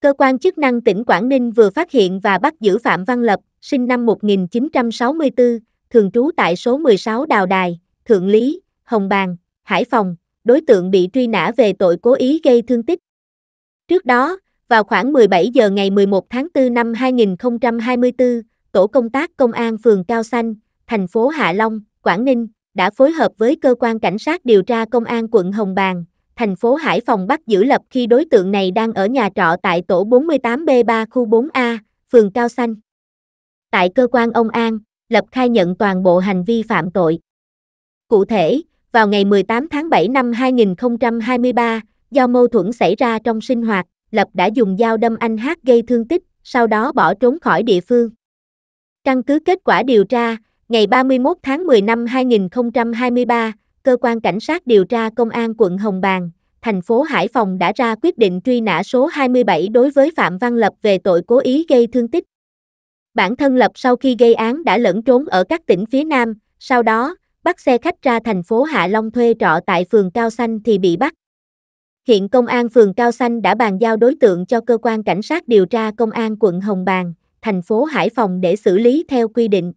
Cơ quan chức năng tỉnh Quảng Ninh vừa phát hiện và bắt giữ Phạm Văn Lập, sinh năm 1964, thường trú tại số 16 Đào Đài, Thượng Lý, Hồng Bàng, Hải Phòng, đối tượng bị truy nã về tội cố ý gây thương tích. Trước đó, vào khoảng 17 giờ ngày 11 tháng 4 năm 2024, Tổ công tác Công an phường Cao Xanh, thành phố Hạ Long, Quảng Ninh, đã phối hợp với Cơ quan Cảnh sát điều tra Công an quận Hồng Bàng, thành phố Hải Phòng bắt giữ lập khi đối tượng này đang ở nhà trọ tại tổ 48B3 khu 4A, phường Cao Xanh. Tại cơ quan ông An, Lập khai nhận toàn bộ hành vi phạm tội. Cụ thể, vào ngày 18 tháng 7 năm 2023, do mâu thuẫn xảy ra trong sinh hoạt, Lập đã dùng dao đâm anh Hát gây thương tích, sau đó bỏ trốn khỏi địa phương. Căn cứ kết quả điều tra, ngày 31 tháng 10 năm 2023, cơ quan cảnh sát điều tra công an quận Hồng Bàng, thành phố Hải Phòng đã ra quyết định truy nã số 27 đối với Phạm Văn Lập về tội cố ý gây thương tích. Bản thân Lập sau khi gây án đã lẫn trốn ở các tỉnh phía Nam, sau đó, bắt xe khách ra thành phố Hạ Long thuê trọ tại phường Cao Xanh thì bị bắt. Hiện công an phường Cao Xanh đã bàn giao đối tượng cho cơ quan cảnh sát điều tra công an quận Hồng Bàng, thành phố Hải Phòng để xử lý theo quy định.